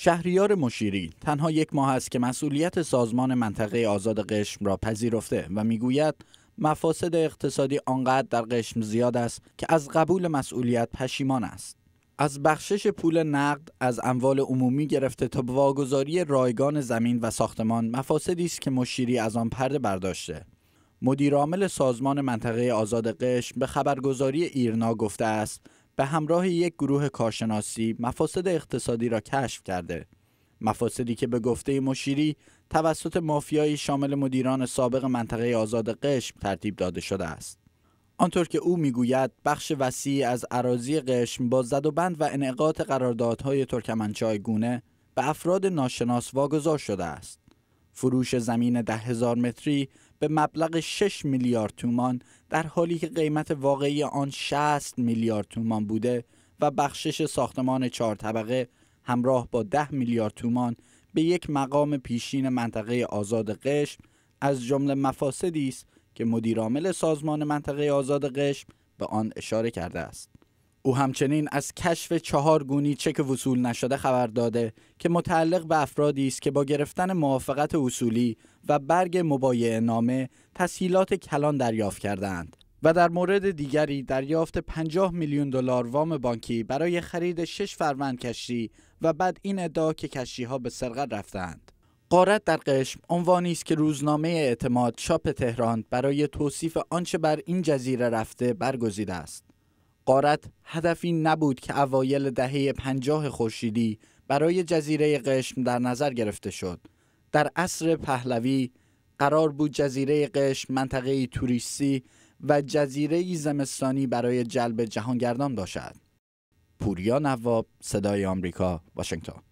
شهریار مشیری تنها یک ماه است که مسئولیت سازمان منطقه آزاد قشم را پذیرفته و میگوید مفاسد اقتصادی آنقدر در قشم زیاد است که از قبول مسئولیت پشیمان است. از بخشش پول نقد از اموال عمومی گرفته تا واگذاری رایگان زمین و ساختمان مفاسدی است که مشیری از آن پرده برداشته. مدیرعامل سازمان منطقه آزاد قشم به خبرگزاری ایرنا گفته است به همراه یک گروه کارشناسی مفاسد اقتصادی را کشف کرده مفاسدی که به گفته مشیری توسط مافیایی شامل مدیران سابق منطقه آزاد قشم ترتیب داده شده است آنطور که او میگوید بخش وسیعی از عراضی قشم با زد و بند و انعقاد قراردادهای ترکمنچای گونه به افراد ناشناس واگذار شده است فروش زمین ده هزار متری به مبلغ 6 میلیارد تومان در حالی که قیمت واقعی آن 60 میلیارد تومان بوده و بخشش ساختمان چهار طبقه همراه با 10 میلیارد تومان به یک مقام پیشین منطقه آزاد قشم از جمله مفاسدی است که مدیرعامل سازمان منطقه آزاد قشم به آن اشاره کرده است. او همچنین از کشف چهار گونی چک وصول نشده خبر داده که متعلق به افرادی است که با گرفتن موافقت اصولی و برگ مبایعه نامه تسهیلات کلان دریافت کردند و در مورد دیگری دریافت 50 میلیون دلار وام بانکی برای خرید 6 فروند کشتی و بعد این ادعا که کشتی ها به سرقت رفتند. قارت در قشم عنوانی است که روزنامه اعتماد چاپ تهران برای توصیف آنچه بر این جزیره رفته برگزیده است. قارت هدفی نبود که اوایل دهه پنجاه خورشیدی برای جزیره قشم در نظر گرفته شد. در عصر پهلوی قرار بود جزیره قشم منطقه توریستی و جزیره زمستانی برای جلب جهانگردان باشد. پوریا نواب صدای آمریکا واشنگتن